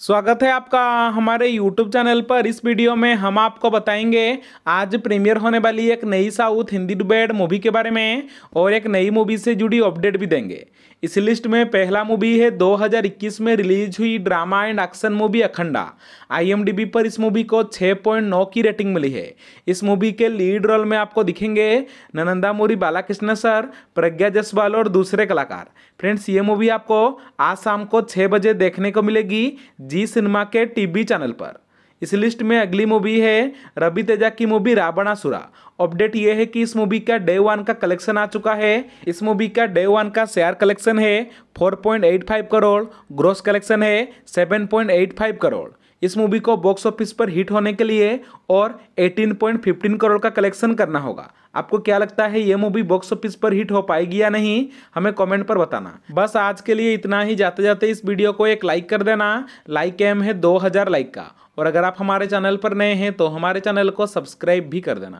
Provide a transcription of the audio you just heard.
स्वागत है आपका हमारे YouTube चैनल पर इस वीडियो में हम आपको बताएंगे आज प्रीमियर होने वाली एक नई साउथ हिंदी डुबेड मूवी के बारे में और एक नई मूवी से जुड़ी अपडेट भी देंगे इस लिस्ट में पहला मूवी है 2021 में रिलीज हुई drama and action movie Akhanda आई पर इस मूवी को 6.9 की रेटिंग मिली है इस मूवी के लीड रोल में आपको दिखेंगे ननंदा मोरी बालाकृष्ण सर प्रज्ञा जसवाल और दूसरे कलाकार फ्रेंड्स ये मूवी आपको आज शाम को छः बजे देखने को मिलेगी जी सिनेमा के टीवी चैनल पर इस लिस्ट में अगली मूवी है रवि तेजा की मूवी रावणासुरा अपडेट ये है कि इस मूवी का डे वन का कलेक्शन आ चुका है इस मूवी का डे वन का शेयर कलेक्शन है 4.85 करोड़ ग्रोस कलेक्शन है 7.85 करोड़ इस मूवी को बॉक्स ऑफिस पर हिट होने के लिए और 18.15 करोड़ का कलेक्शन करना होगा आपको क्या लगता है ये मूवी बॉक्स ऑफिस पर हिट हो पाएगी या नहीं हमें कमेंट पर बताना बस आज के लिए इतना ही जाते जाते इस वीडियो को एक लाइक कर देना लाइक एम है 2000 लाइक का और अगर आप हमारे चैनल पर नए हैं तो हमारे चैनल को सब्सक्राइब भी कर देना